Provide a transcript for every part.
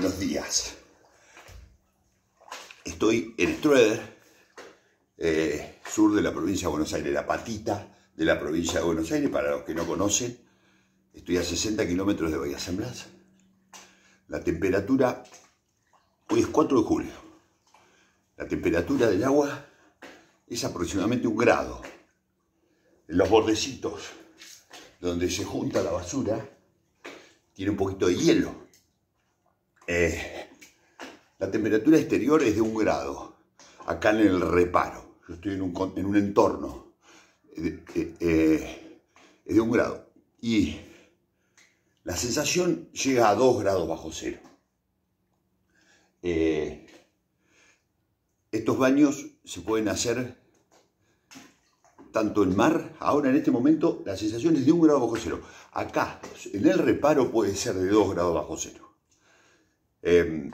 Buenos días. Estoy en Trueder, eh, sur de la provincia de Buenos Aires, la patita de la provincia de Buenos Aires, para los que no conocen. Estoy a 60 kilómetros de Bahía San Blas. La temperatura, hoy es 4 de julio. La temperatura del agua es aproximadamente un grado. En los bordecitos donde se junta la basura, tiene un poquito de hielo eh, la temperatura exterior es de un grado, acá en el reparo. Yo estoy en un, en un entorno, eh, eh, es de un grado. Y la sensación llega a dos grados bajo cero. estos baños se pueden hacer tanto en mar, ahora en este momento la sensación es de un grado bajo cero. Acá, en el reparo puede ser de dos grados bajo cero. Em,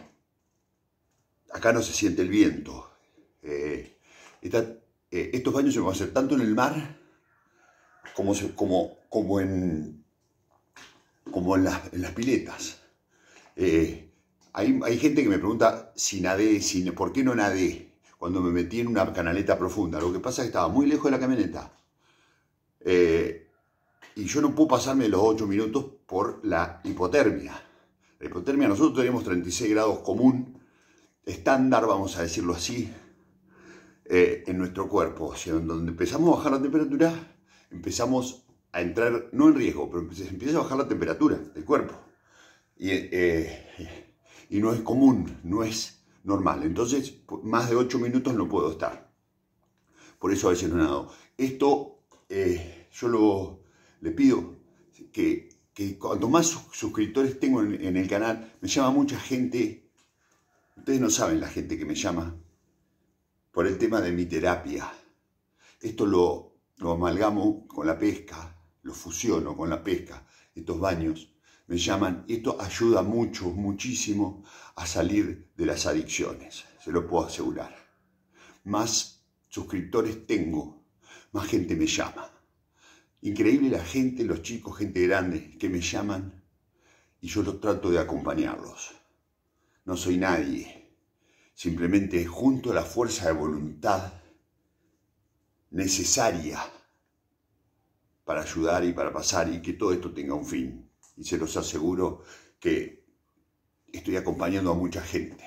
acá no se siente el viento. Eh, eh, estos baños se van a hacer tanto en el mar como, como, en, como en, las piletas. Eh, hay, gente que me pregunta si nadé, si, por qué no nadé cuando me metí en una canaleta profunda. Lo que pasa es que estaba muy lejos de la camioneta. y yo no pude pasarme los 8 minutos por la hipotermia nosotros tenemos 36 grados común, estándar, vamos a decirlo así, eh, en nuestro cuerpo. O sea, donde empezamos a bajar la temperatura, empezamos a entrar, no en riesgo, pero empieza a bajar la temperatura del cuerpo. Eh, y, no es común, no es normal. Entonces, más de 8 minutos no puedo estar. Por eso a veces no Esto eh, yo le pido que que cuanto más suscriptores tengo en, el canal, me llama mucha gente. Ustedes no saben la gente que me llama por el tema de mi terapia. Esto lo, lo amalgamo con la pesca, lo fusiono con la pesca, estos baños me llaman. Esto ayuda mucho, muchísimo a salir de las adicciones, se lo puedo asegurar. Más suscriptores tengo, más gente me llama. Increíble la gente, los chicos, gente grande, que me llaman y yo los trato de acompañarlos. No soy nadie, simplemente junto a la fuerza de voluntad necesaria para ayudar y para pasar y que todo esto tenga un fin. Y se los aseguro que estoy acompañando a mucha gente.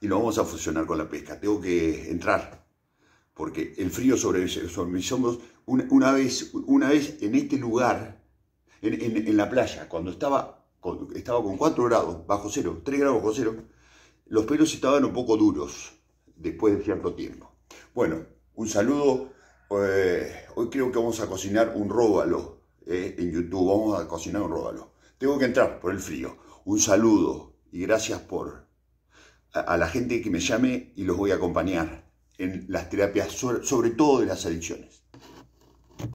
Y lo vamos a fusionar con la pesca. Tengo que entrar porque el frío sobre, sobre mis hombros, una, vez, una vez en este lugar, en, la playa, cuando estaba con, estaba con 4 grados bajo cero, 3 grados bajo cero, los pelos estaban un poco duros después de cierto tiempo. Bueno, un saludo. Eh, hoy creo que vamos a cocinar un róbalo eh, en YouTube. Vamos a cocinar un róbalo. Tengo que entrar por el frío. Un saludo y gracias por a la gente que me llame y los voy a acompañar en las terapias, sobre, todo de las adicciones.